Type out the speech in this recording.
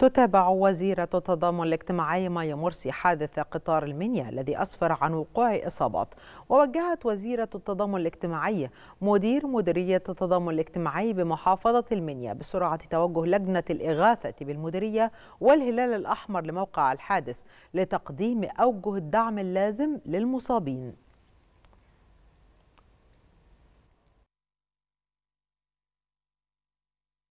تتابع وزيرة التضامن الاجتماعي مايا مرسي حادث قطار المنيا الذي أسفر عن وقوع إصابات ووجهت وزيرة التضامن الاجتماعي مدير مديرية التضامن الاجتماعي بمحافظة المنيا بسرعة توجه لجنة الإغاثة بالمديرية والهلال الأحمر لموقع الحادث لتقديم أوجه الدعم اللازم للمصابين